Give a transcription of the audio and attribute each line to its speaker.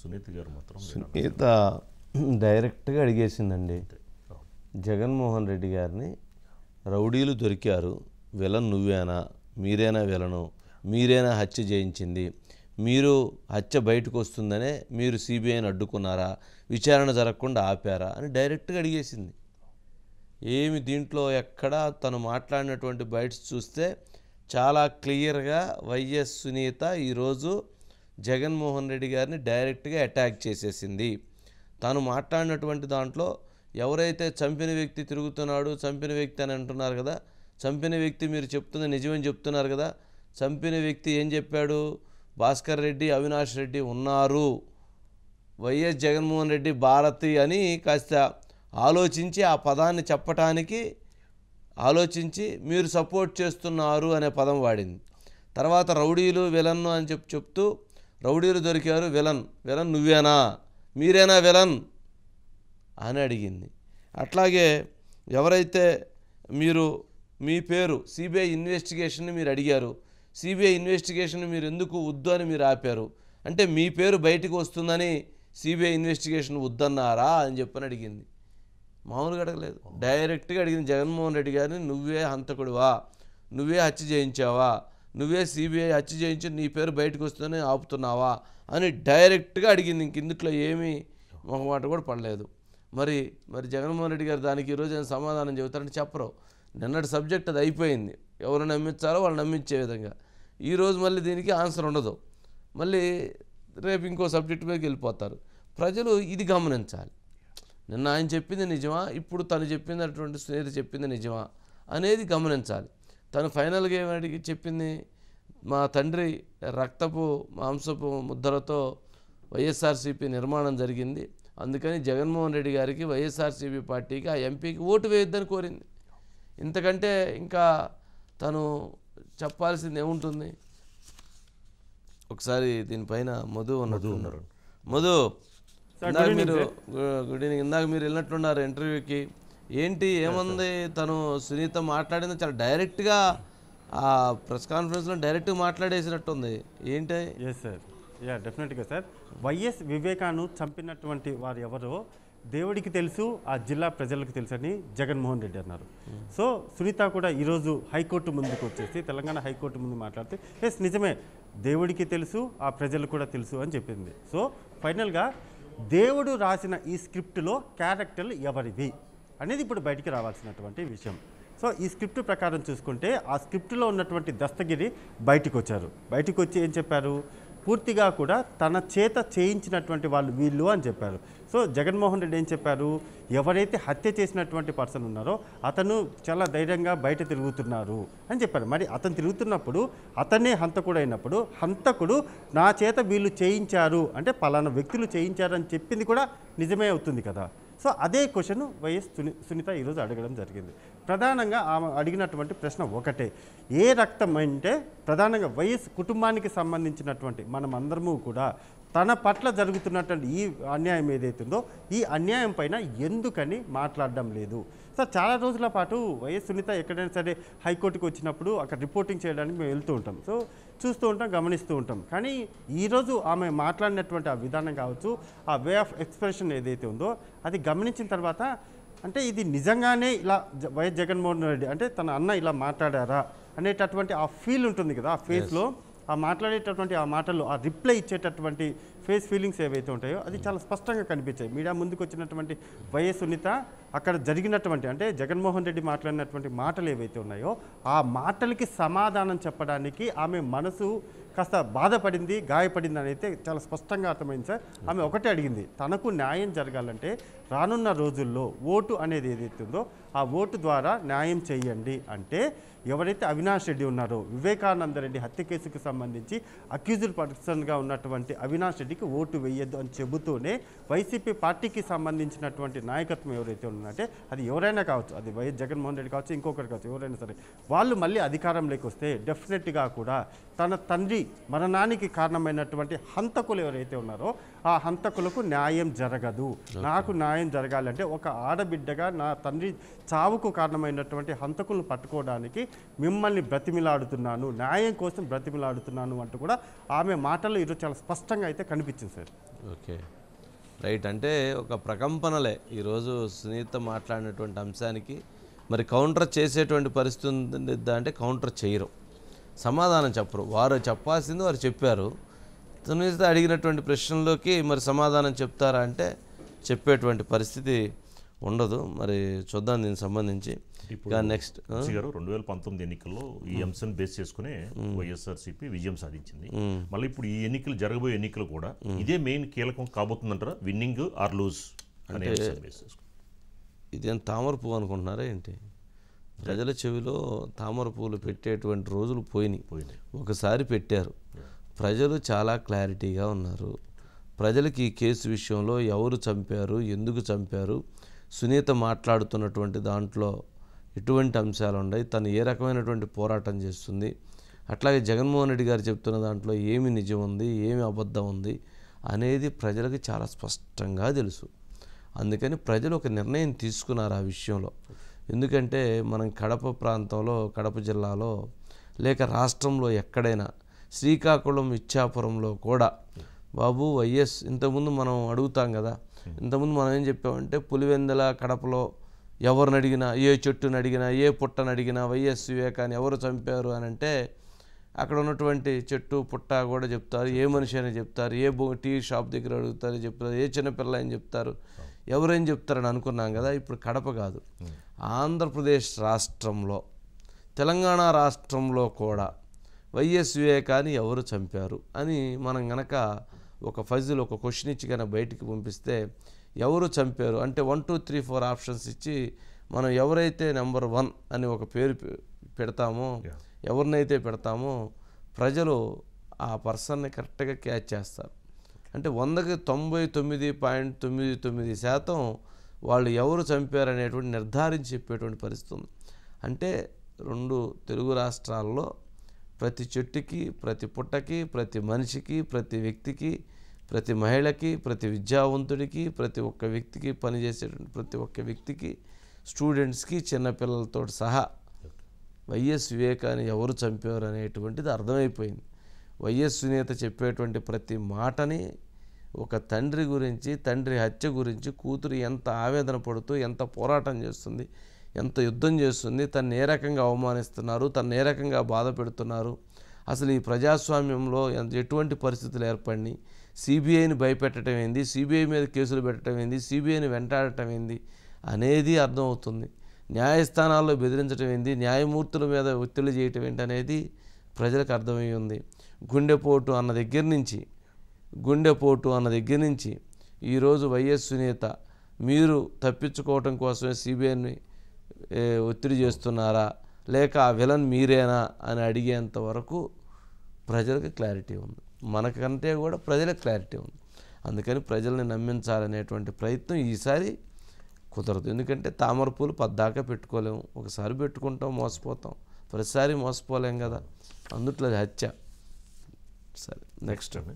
Speaker 1: సునీత గారు మాత్రం సునీత డైరెక్ట్గా అడిగేసిందండి జగన్మోహన్ రెడ్డి గారిని రౌడీలు దొరికారు విలన్ నువ్వేనా మీరేనా విలను మీరేనా హత్య చేయించింది మీరు హత్య బయటకు వస్తుందనే మీరు సిబిఐని అడ్డుకున్నారా విచారణ జరగకుండా ఆపారా అని డైరెక్ట్గా అడిగేసింది ఏమి దీంట్లో ఎక్కడా తను మాట్లాడినటువంటి బయట చూస్తే చాలా క్లియర్గా వైఎస్ సునీత ఈరోజు జగన్మోహన్ రెడ్డి గారిని డైరెక్ట్గా అటాక్ చేసేసింది తాను మాట్లాడినటువంటి దాంట్లో ఎవరైతే చంపిన వ్యక్తి తిరుగుతున్నాడు చంపిన వ్యక్తి అని అంటున్నారు కదా చంపిన వ్యక్తి మీరు చెప్తుంది నిజమని చెప్తున్నారు కదా చంపిన వ్యక్తి ఏం చెప్పాడు భాస్కర్ రెడ్డి అవినాష్ రెడ్డి ఉన్నారు వైఎస్ జగన్మోహన్ రెడ్డి భారతి అని కాస్త ఆలోచించి ఆ పదాన్ని చెప్పటానికి ఆలోచించి మీరు సపోర్ట్ చేస్తున్నారు అనే పదం వాడింది తర్వాత రౌడీలు విలన్ను అని చెప్పి చెప్తూ రౌడీలు దొరికారు విలన్ విలన్ నువ్వేనా మీరేనా విలన్ అని అడిగింది అట్లాగే ఎవరైతే మీరు మీ పేరు సిబిఐ ఇన్వెస్టిగేషన్ని మీరు అడిగారు సిబిఐ ఇన్వెస్టిగేషన్ మీరు ఎందుకు వద్దు అని మీరు ఆపారు అంటే మీ పేరు బయటకు వస్తుందని సిబిఐ ఇన్వెస్టిగేషన్ వద్దన్నారా అని చెప్పని అడిగింది మామూలుగా అడగలేదు డైరెక్ట్గా అడిగింది జగన్మోహన్ రెడ్డి గారిని నువ్వే హంతకుడువా నువ్వే హత్య చేయించావా నువ్వే సిబిఐ హత్య చేయించి నీ పేరు బయటకు వస్తేనే ఆపుతున్నావా అని డైరెక్ట్గా అడిగింది ఇంక ఇందుట్లో ఏమీ ఒక మాట కూడా పడలేదు మరి మరి జగన్మోహన్ రెడ్డి గారు దానికి ఈరోజు ఏం సమాధానం చెబుతారని చెప్పరు నిన్నటి సబ్జెక్ట్ అది అయిపోయింది ఎవరు నమ్మించాలో వాళ్ళు నమ్మించే విధంగా ఈరోజు మళ్ళీ దీనికి ఆన్సర్ ఉండదు మళ్ళీ రేపు ఇంకో సబ్జెక్ట్ మీదకి వెళ్ళిపోతారు ప్రజలు ఇది గమనించాలి నిన్న ఆయన చెప్పింది నిజమా ఇప్పుడు తను చెప్పినటువంటి స్నేహితు చెప్పింది నిజమా అనేది గమనించాలి తను ఫైనల్గా ఏమడిగి చెప్పింది మా తండ్రి రక్తపు మాంసపు ముద్రతో వైఎస్ఆర్సీపీ నిర్మాణం జరిగింది అందుకని జగన్మోహన్ రెడ్డి గారికి వైఎస్ఆర్సీపీ పార్టీకి ఆ ఎంపీకి ఓటు వేయొద్దని కోరింది ఇంతకంటే ఇంకా తను చెప్పాల్సింది ఏముంటుంది ఒకసారి దీనిపైన మధు ఉన్నది ఉన్నారు మధు ఇందాక మీరు గుడ్ ఈవినింగ్ ఇందాక మీరు వెళ్ళినట్లున్నారు ఇంటర్వ్యూకి ఏంటి ఏముంది తను సునీత మాట్లాడింది చాలా డైరెక్ట్గా ఆ ప్రెస్ కాన్ఫరెన్స్లో డైరెక్ట్గా మాట్లాడేసినట్టుంది ఏంటి ఎస్ సార్ యా డెఫినెట్గా సార్
Speaker 2: వైఎస్ వివేకాను చంపినటువంటి వారు ఎవరో దేవుడికి తెలుసు ఆ జిల్లా ప్రజలకు తెలుసు అని జగన్మోహన్ రెడ్డి అన్నారు hmm. సో సునీత కూడా ఈరోజు హైకోర్టు ముందుకు వచ్చేసి తెలంగాణ హైకోర్టు ముందు మాట్లాడితే ఎస్ నిజమే దేవుడికి తెలుసు ఆ ప్రజలు కూడా తెలుసు అని చెప్పింది సో ఫైనల్గా దేవుడు రాసిన ఈ స్క్రిప్ట్లో క్యారెక్టర్లు ఎవరివి అనేది ఇప్పుడు బయటికి రావాల్సినటువంటి విషయం సో ఈ స్క్రిప్ట్ ప్రకారం చూసుకుంటే ఆ స్క్రిప్ట్లో ఉన్నటువంటి దస్తగిరి బయటకు వచ్చారు బయటకు వచ్చి ఏం చెప్పారు పూర్తిగా కూడా తన చేత చేయించినటువంటి వాళ్ళు వీళ్ళు అని చెప్పారు సో జగన్మోహన్ రెడ్డి ఏం చెప్పారు ఎవరైతే హత్య చేసినటువంటి పర్సన్ ఉన్నారో అతను చాలా ధైర్యంగా బయట తిరుగుతున్నారు అని చెప్పారు మరి అతను తిరుగుతున్నప్పుడు అతనే హంతకుడు అయినప్పుడు హంతకుడు నా చేత వీళ్ళు చేయించారు అంటే పలానా వ్యక్తులు చేయించారని చెప్పింది కూడా నిజమే అవుతుంది కదా సో అదే క్వశ్చన్ వైఎస్ సునీత ఈరోజు అడగడం జరిగింది ప్రధానంగా ఆమె అడిగినటువంటి ప్రశ్న ఒకటే ఏ రక్తం అంటే ప్రధానంగా వయస్సు కుటుంబానికి సంబంధించినటువంటి మనం అందరము కూడా తన పట్ల జరుగుతున్నటువంటి ఈ అన్యాయం ఏదైతుందో ఈ అన్యాయం పైన ఎందుకని మాట్లాడడం లేదు సార్ చాలా రోజుల పాటు వైఎస్ సునీత ఎక్కడైనా సరే హైకోర్టుకు వచ్చినప్పుడు అక్కడ రిపోర్టింగ్ చేయడానికి మేము వెళ్తూ ఉంటాం సో చూస్తూ ఉంటాం గమనిస్తూ ఉంటాం కానీ ఈరోజు ఆమె మాట్లాడినటువంటి ఆ విధానం కావచ్చు ఆ వే ఆఫ్ ఎక్స్ప్రెషన్ ఏదైతే ఉందో అది గమనించిన తర్వాత అంటే ఇది నిజంగానే ఇలా వైఎస్ జగన్మోహన్ రెడ్డి అంటే తన అన్న ఇలా మాట్లాడారా అనేటటువంటి ఆ ఫీల్ ఉంటుంది కదా ఆ ఫేస్లో ఆ మాట్లాడేటటువంటి ఆ మాటలు ఆ రిప్లై ఇచ్చేటటువంటి ఫేస్ ఫీలింగ్స్ ఏవైతే ఉంటాయో అది చాలా స్పష్టంగా కనిపించాయి మీడియా ముందుకు వచ్చినటువంటి వైఎస్ సునీత అక్కడ జరిగినటువంటి అంటే జగన్మోహన్ రెడ్డి మాట్లాడినటువంటి మాటలు ఏవైతే ఉన్నాయో ఆ మాటలకి సమాధానం చెప్పడానికి ఆమె మనసు కాస్త బాధపడింది గాయపడింది అని అయితే చాలా స్పష్టంగా అర్థమైంది సార్ ఆమె ఒకటే అడిగింది తనకు న్యాయం జరగాలంటే రానున్న రోజుల్లో ఓటు అనేది ఏదైతుందో ఆ ఓటు ద్వారా న్యాయం చేయండి అంటే ఎవరైతే అవినాష్ రెడ్డి ఉన్నారో వివేకానంద రెడ్డి హత్య కేసుకు సంబంధించి అక్యూజ్డ్ పర్సన్గా ఉన్నటువంటి అవినాష్ రెడ్డికి ఓటు వేయొద్దు అని చెబుతూనే వైసీపీ పార్టీకి సంబంధించినటువంటి నాయకత్వం ఎవరైతే ఉన్నారో అంటే అది ఎవరైనా కావచ్చు అది వైఎస్ జగన్మోహన్ రెడ్డి కావచ్చు ఇంకొకటి కావచ్చు ఎవరైనా సరే వాళ్ళు మళ్ళీ అధికారంలోకి వస్తే డెఫినెట్గా కూడా తన తండ్రి మరణానికి కారణమైనటువంటి హంతకులు ఎవరైతే ఉన్నారో ఆ హంతకులకు న్యాయం జరగదు నాకు న్యాయం జరగాలంటే ఒక ఆడబిడ్డగా నా తండ్రి చావుకు కారణమైనటువంటి హంతకులను పట్టుకోవడానికి మిమ్మల్ని బ్రతిమిలాడుతున్నాను న్యాయం కోసం బ్రతిమిలాడుతున్నాను అంటూ కూడా ఆమె మాటలు ఈరోజు చాలా స్పష్టంగా అయితే కనిపించింది సార్
Speaker 1: ఓకే రైట్ అంటే ఒక ప్రకంపనలే ఈరోజు సునీత మాట్లాడినటువంటి అంశానికి మరి కౌంటర్ చేసేటువంటి పరిస్థితి ఉంది అంటే కౌంటర్ చేయరు సమాధానం చెప్పరు వారు చెప్పాల్సింది వారు చెప్పారు సునీత అడిగినటువంటి ప్రశ్నలోకి మరి సమాధానం చెప్తారా అంటే చెప్పేటువంటి పరిస్థితి ఉండదు మరి చూద్దాం దీనికి సంబంధించి నెక్స్ట్ గారు రెండు వేల పంతొమ్మిది ఎన్నికల్లో ఈ అంశాన్ని బేస్ చేసుకునే సిపి విజయం సాధించింది మళ్ళీ ఇప్పుడు ఈ ఎన్నికలు జరగబోయే ఎన్నికలు కూడా ఇదే మెయిన్ కీలకం కాబోతుందంటారా విన్నింగ్ ఆర్ లూజ్ అంటే ఇదేం తామర పువ్వు అనుకుంటున్నారా ఏంటి ప్రజల చెవిలో తామర పువ్వులు పెట్టేటువంటి రోజులు పోయినాయి ఒకసారి పెట్టారు ప్రజలు చాలా క్లారిటీగా ఉన్నారు ప్రజలకి ఈ కేసు విషయంలో ఎవరు చంపారు ఎందుకు చంపారు సునీత మాట్లాడుతున్నటువంటి దాంట్లో ఎటువంటి అంశాలు ఉన్నాయి తను ఏ రకమైనటువంటి పోరాటం చేస్తుంది అట్లాగే జగన్మోహన్ రెడ్డి గారు చెప్తున్న దాంట్లో ఏమి నిజం ఉంది ఏమి అబద్ధం ఉంది అనేది ప్రజలకు చాలా స్పష్టంగా తెలుసు అందుకని ప్రజలు ఒక నిర్ణయం తీసుకున్నారు ఆ విషయంలో ఎందుకంటే మనం కడప ప్రాంతంలో కడప జిల్లాలో లేక రాష్ట్రంలో ఎక్కడైనా శ్రీకాకుళం ఇచ్చాపురంలో కూడా బాబు వైఎస్ ఇంతకుముందు మనం అడుగుతాం కదా ఇంతకుముందు మనం ఏం చెప్పామంటే పులివెందల కడపలో ఎవరిని అడిగినా ఏ చెట్టుని అడిగినా ఏ పుట్టని అడిగినా వైఎస్ వివేకాన్ని ఎవరు చంపారు అని అంటే అక్కడ ఉన్నటువంటి చెట్టు పుట్ట కూడా చెప్తారు ఏ మనిషి అని చెప్తారు ఏ టీ షాప్ దగ్గర అడుగుతారు చెప్తారు ఏ చిన్నపిల్ల అని చెప్తారు ఎవరేం చెప్తారని అనుకున్నాం కదా ఇప్పుడు కడప కాదు ఆంధ్రప్రదేశ్ రాష్ట్రంలో తెలంగాణ రాష్ట్రంలో కూడా వైఎస్ వివేకాన్ని ఎవరు చంపారు అని మనం గనక ఒక ఫజిల్ ఒక క్వశ్చన్ ఇచ్చి కనుక బయటికి పంపిస్తే ఎవరు చంపారు అంటే one two three four options ఇచ్చి మనం ఎవరైతే నెంబర్ వన్ అని ఒక పేరు పెడతామో ఎవరినైతే పెడతామో ప్రజలు ఆ పర్సన్ని కరెక్ట్గా క్యాచ్ చేస్తారు అంటే వందకి తొంభై తొమ్మిది పాయింట్ తొమ్మిది తొమ్మిది శాతం వాళ్ళు ఎవరు చంపారు అనేటువంటి నిర్ధారించి చెప్పేటువంటి పరిస్థితి ఉంది అంటే రెండు తెలుగు రాష్ట్రాల్లో ప్రతి చెట్టుకి ప్రతి పుట్టకి ప్రతి మనిషికి ప్రతి వ్యక్తికి ప్రతి మహిళకి ప్రతి విద్యావంతుడికి ప్రతి ఒక్క వ్యక్తికి పనిచేసేటువంటి ప్రతి ఒక్క వ్యక్తికి స్టూడెంట్స్కి చిన్నపిల్లలతో సహా వైఎస్ వివేకాన్ని ఎవరు చంపారు అనేటువంటిది అర్థమైపోయింది వైఎస్ సునీత చెప్పేటువంటి ప్రతి మాటని ఒక తండ్రి గురించి తండ్రి హత్య గురించి కూతురు ఎంత ఆవేదన పడుతూ ఎంత పోరాటం చేస్తుంది ఎంత యుద్ధం చేస్తుంది తను ఏ రకంగా అవమానిస్తున్నారు తను ఏ రకంగా బాధ పెడుతున్నారు అసలు ఈ ప్రజాస్వామ్యంలో ఎటువంటి పరిస్థితులు ఏర్పడినాయి సిబిఐని భయపెట్టడం ఏంది సిబిఐ మీద కేసులు పెట్టడం ఏంది సిబిఐని వెంటాడటం ఏంది అనేది అర్థమవుతుంది న్యాయస్థానాల్లో బెదిరించడం ఏంది న్యాయమూర్తుల మీద ఒత్తిడి చేయటం ఏంటి అనేది ప్రజలకు అర్థమై ఉంది గుండెపోటు అన్న దగ్గర నుంచి గుండెపోటు అన్న దగ్గర నుంచి ఈరోజు వైఎస్ సునీత మీరు తప్పించుకోవటం కోసమే సిబిఐని ఒత్తిడి చేస్తున్నారా లేక ఆ విలన్ మీరేనా అని అడిగేంత వరకు ప్రజలకు క్లారిటీ ఉంది మనకంటే కూడా ప్రజలకు క్లారిటీ ఉంది అందుకని ప్రజల్ని నమ్మించాలనేటువంటి ప్రయత్నం ఈసారి కుదరదు ఎందుకంటే తామర పూలు పద్దాకా పెట్టుకోలేము ఒకసారి పెట్టుకుంటాం మోసపోతాం ప్రతిసారి మోసపోలేం కదా అందుట్లో హత్య సరే నెక్స్ట్ అండి